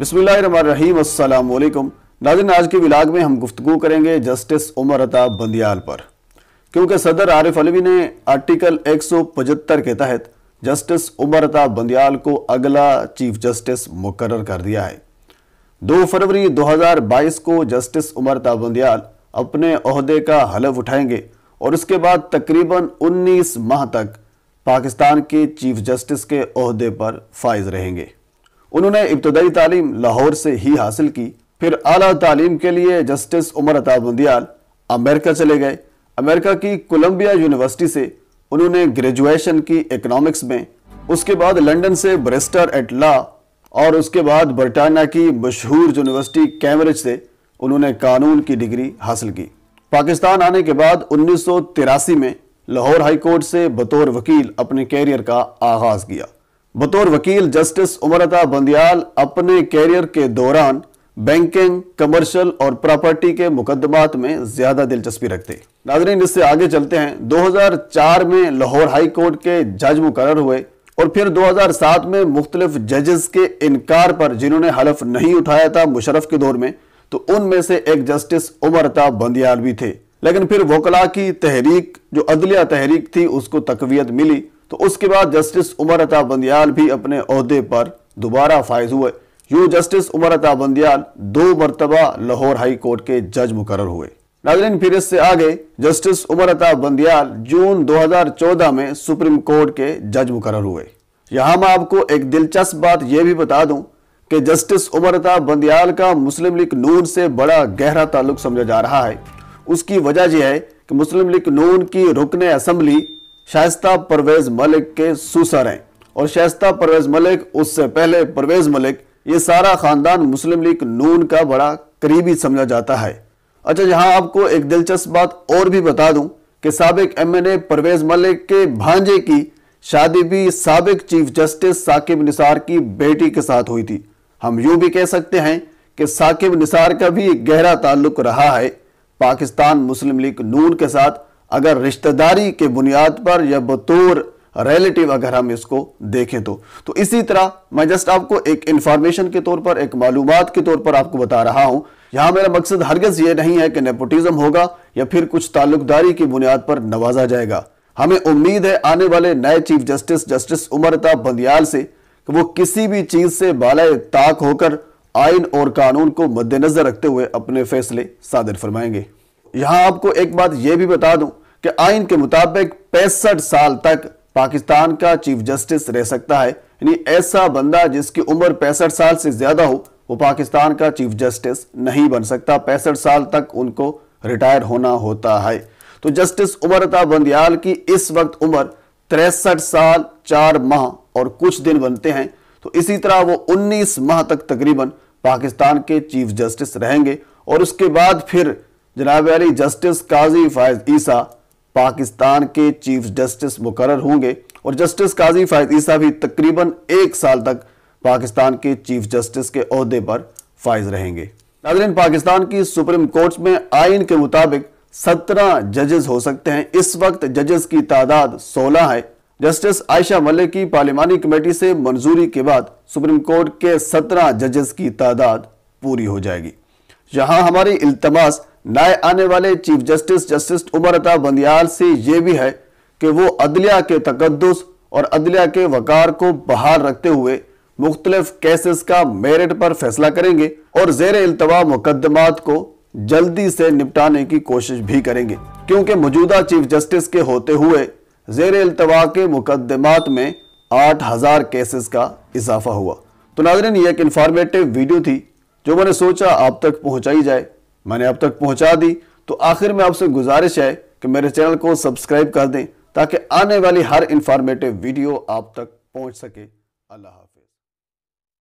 बसमीम नाजन आज के विलाग में हम गुफ्तु करेंगे जस्टिस उमर अता बंदियाल पर क्योंकि सदर आरिफ अलवी ने आर्टिकल एक सौ पचहत्तर के तहत जस्टिस उमर अता बंदियाल को अगला चीफ जस्टिस मुकर कर दिया है दो फरवरी दो हजार बाईस को जस्टिस उमर अता बंदियाल अपने अहदे का हलफ उठाएंगे और उसके बाद तकरीबन उन्नीस माह तक पाकिस्तान के चीफ जस्टिस के अहदे पर फायज रहेंगे उन्होंने इब्तदाई तालीम लाहौर से ही हासिल की फिर आला तालीम के लिए जस्टिस उमर अताब मुंदियाल अमेरिका चले गए अमेरिका की कोलंबिया यूनिवर्सिटी से उन्होंने ग्रेजुएशन की इकोनॉमिक्स में उसके बाद लंदन से ब्रेस्टर एट लॉ और उसके बाद बरटाना की मशहूर यूनिवर्सिटी कैम्ब्रिज से उन्होंने कानून की डिग्री हासिल की पाकिस्तान आने के बाद उन्नीस में लाहौर हाई कोर्ट से बतौर वकील अपने कैरियर का आगाज किया बतौर वकील जस्टिस उमरता बंदियाल अपने कैरियर के दौरान बैंकिंग कमर्शियल और प्रॉपर्टी के मुकदमात में ज्यादा दिलचस्पी रखते नाजरीन इससे आगे चलते हैं 2004 में लाहौर हाई कोर्ट के जज मुकर हुए और फिर 2007 में मुख्तलिफ जजेस के इनकार पर जिन्होंने हलफ नहीं उठाया था मुशरफ के दौर में तो उनमें से एक जस्टिस उमरता बंदियाल भी थे लेकिन फिर वकला की तहरीक जो अदलिया तहरीक थी उसको तकवीत मिली तो उसके बाद जस्टिस उमर अता बंदियाल भी अपने अहदे पर दोबारा फायज हुए यूँ जस्टिस उमर अता बंदियाल दो मरतबा लाहौर हाई कोर्ट के जज मुकर हुए नाजरीन फिर इससे आगे जस्टिस उमर अता बंदियाल जून 2014 में सुप्रीम कोर्ट के जज मुकर हुए यहाँ मैं आपको एक दिलचस्प बात यह भी बता दूं कि जस्टिस उमर अता बंदियाल का मुस्लिम लीग नून से बड़ा गहरा ताल्लुक समझा जा रहा है उसकी वजह यह है कि मुस्लिम लीग नून की रुकन असम्बली शाइस्ता परवेज मलिक के सुसर हैं और शाइस्ता परवेज मलिक उससे पहले परवेज मलिक ये सारा ख़ानदान मुस्लिम लीग नून का बड़ा करीबी समझा जाता है अच्छा यहाँ आपको एक दिलचस्प बात और भी बता दूं कि सबक एम एन परवेज मलिक के भांजे की शादी भी सबक चीफ जस्टिस साकिब निसार की बेटी के साथ हुई थी हम यूं भी कह सकते हैं कि साकिब निसार का भी गहरा ताल्लुक रहा है पाकिस्तान मुस्लिम लीग नून के साथ अगर रिश्तेदारी के बुनियाद पर या बतौर रिलेटिव अगर हम इसको देखें तो तो इसी तरह मैं जस्ट आपको एक इंफॉर्मेशन के तौर पर एक मालूम के तौर पर आपको बता रहा हूं यहां मेरा मकसद हरगज यह नहीं है कि नेपोटिज्म होगा या फिर कुछ ताल्लुकदारी की बुनियाद पर नवाजा जाएगा हमें उम्मीद है आने वाले नए चीफ जस्टिस जस्टिस उमरता बंदियाल से कि वो किसी भी चीज से बाल ताक होकर आइन और कानून को मद्देनजर रखते हुए अपने फैसले सादर फरमाएंगे यहां आपको एक बात यह भी बता दूं कि आइन के मुताबिक पैंसठ साल तक पाकिस्तान का चीफ जस्टिस रह सकता है यानी ऐसा बंदा जिसकी उम्र पैंसठ साल से ज़्यादा हो वो पाकिस्तान का चीफ जस्टिस नहीं बन सकता पैंसठ साल तक उनको रिटायर होना होता है तो जस्टिस उमर अता बंदियाल की इस वक्त उम्र तिरसठ साल चार माह और कुछ दिन बनते हैं तो इसी तरह वो 19 माह तक तकरीबन पाकिस्तान के चीफ जस्टिस रहेंगे और उसके बाद फिर जनाब अली जस्टिस काजी फायज ईसा पाकिस्तान के चीफ जस्टिस मुकर होंगे और जस्टिस काजी फायजी भी तकरीबन एक साल तक पाकिस्तान के चीफ जस्टिस के अहदे पर फायज रहेंगे नाजरीन पाकिस्तान की सुप्रीम कोर्ट में आइन के मुताबिक सत्रह जजेस हो सकते हैं इस वक्त जजेस की तादाद सोलह है जस्टिस आयशा मलिक की पार्लिमानी कमेटी से मंजूरी के बाद सुप्रीम कोर्ट के सत्रह जजेस की तादाद पूरी हो जाएगी यहाँ हमारी इल्तमास नए आने वाले चीफ जस्टिस जस्टिस उमर अता बंदियाल से ये भी है कि वो अदलिया के तकदस और अदलिया के वकार को बहाल रखते हुए मुख्तलिफ केसेस का मेरिट पर फैसला करेंगे और जेर अल्तवा मुकदमात को जल्दी से निपटाने की कोशिश भी करेंगे क्योंकि मौजूदा चीफ जस्टिस के होते हुए जेर अल्तवा के मुकदमात में आठ हज़ार केसेस का इजाफा हुआ तो नाजरन ये एक इन्फॉर्मेटिव वीडियो थी जो मैंने सोचा आप तक पहुँचाई जाए मैंने अब तक पहुंचा दी तो आखिर में आपसे गुजारिश है कि मेरे चैनल को सब्सक्राइब कर दें ताकि आने वाली हर इंफॉर्मेटिव वीडियो आप तक पहुंच सके अल्लाह